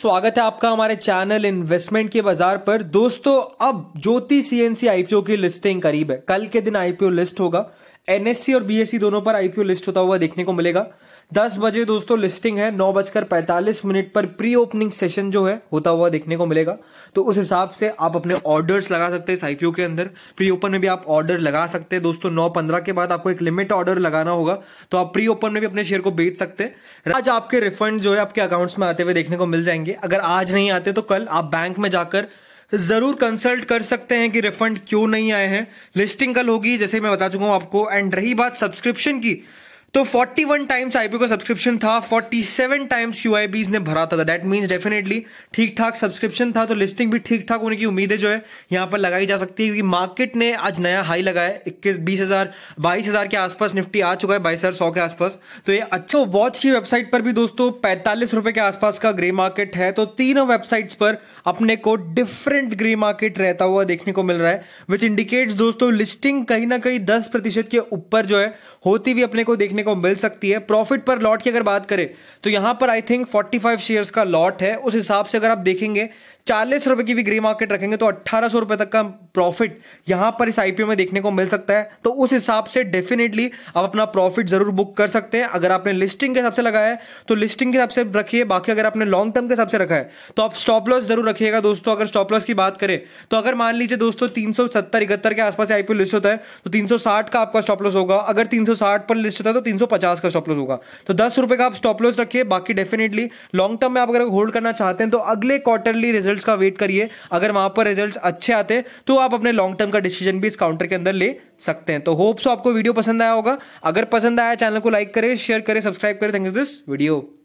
स्वागत है आपका हमारे चैनल इन्वेस्टमेंट के बाजार पर दोस्तों अब ज्योति सीएनसी आईपीओ की लिस्टिंग करीब है कल के दिन आईपीओ लिस्ट होगा एनएससी और बीएससी दोनों पर आईपीओ लिस्ट होता हुआ देखने को मिलेगा दस बजे दोस्तों लिस्टिंग है नौ बजकर पैंतालीस मिनट पर प्री ओपनिंग सेशन जो है होता हुआ देखने को मिलेगा तो उस हिसाब से आप अपने ऑर्डर्स लगा सकते हैं इस आईपीओ के अंदर प्री ओपन में भी आप ऑर्डर लगा सकते हैं दोस्तों नौ पंद्रह के बाद आपको एक लिमिट ऑर्डर लगाना होगा तो आप प्री ओपन में भी अपने शेयर को बेच सकते हैं आज आपके रिफंड जो है आपके अकाउंट्स में आते हुए देखने को मिल जाएंगे अगर आज नहीं आते तो कल आप बैंक में जाकर ज़रूर कंसल्ट कर सकते हैं कि रिफंड क्यों नहीं आए हैं लिस्टिंग कल होगी जैसे मैं बता चुका हूं आपको एंड रही बात सब्सक्रिप्शन की तो 41 टाइम्स आईपीओ का सब्सक्रिप्शन था 47 टाइम्स क्यूआईबीज ने भरा था दैट मींस डेफिनेटली ठीक ठाक सब्सक्रिप्शन था तो लिस्टिंग भी ठीक ठाक होने की उम्मीदें जो है यहाँ पर लगाई जा सकती है क्योंकि मार्केट ने आज नया हाई लगाया इक्कीस बीस हज़ार बाईस हज़ार के आसपास निफ्टी आ चुका है बाईस हज़ार सौ के आसपास तो ये अच्छा वॉच की वेबसाइट पर भी दोस्तों पैंतालीस रुपए के आसपास का ग्रे मार्केट है तो तीनों वेबसाइट्स पर अपने को डिफरेंट ग्रे मार्केट रहता हुआ देखने को मिल रहा है विच इंडिकेट्स दोस्तों लिस्टिंग कहीं ना कहीं दस प्रतिशत के ऊपर जो है होती हुई अपने को देखने देखने को मिल सकती है प्रॉफिट पर लॉट की अगर बात करें तो यहां पर आई थिंक 45 शेयर्स का लॉट है उस हिसाब से अगर आप देखेंगे चालीस रुपए की भी ग्रे मार्केट रखेंगे तो अट्ठारह सौ रुपए तक का प्रॉफिट यहां पर इस आईपीओ में देखने को मिल सकता है तो उस हिसाब से डेफिनेटली आप अपना प्रॉफिट जरूर बुक कर सकते हैं अगर आपने लिस्टिंग के हिसाब से लगाया है तो लिस्टिंग के हिसाब से रखिए बाकी अगर आपने लॉन्ग टर्म के हिसाब से रखा है तो आप स्टॉप लॉस जरूर रखिएगा दोस्तों अगर स्टॉप लॉस की बात करें तो अगर मान लीजिए दोस्तों तीन सौ सत्तर इकहत्तर के आसपास आईपीओ लिस्ट होता है तो तीन सौ साठ का आपका स्टॉप लॉस होगा अगर तीन सौ साठ पर लिस्ट होता है तो तीन सौ पचास का स्टॉप लॉस होगा तो दस रुपए का आप स्टॉप लॉस रखिए बाकी डेफिनेटली लॉन्ग टर्म में आप अगर होल्ड करना चाहते हैं तो अगले क्वार्टरली रिजल्ट रिजल्ट्स का वेट करिए अगर वहां पर रिजल्ट्स अच्छे आते तो आप अपने लॉन्ग टर्म का डिसीजन भी इस काउंटर के अंदर ले सकते हैं तो होप्स तो आपको वीडियो पसंद आया होगा अगर पसंद आया चैनल को लाइक करें शेयर करें सब्सक्राइब करें यू दिस वीडियो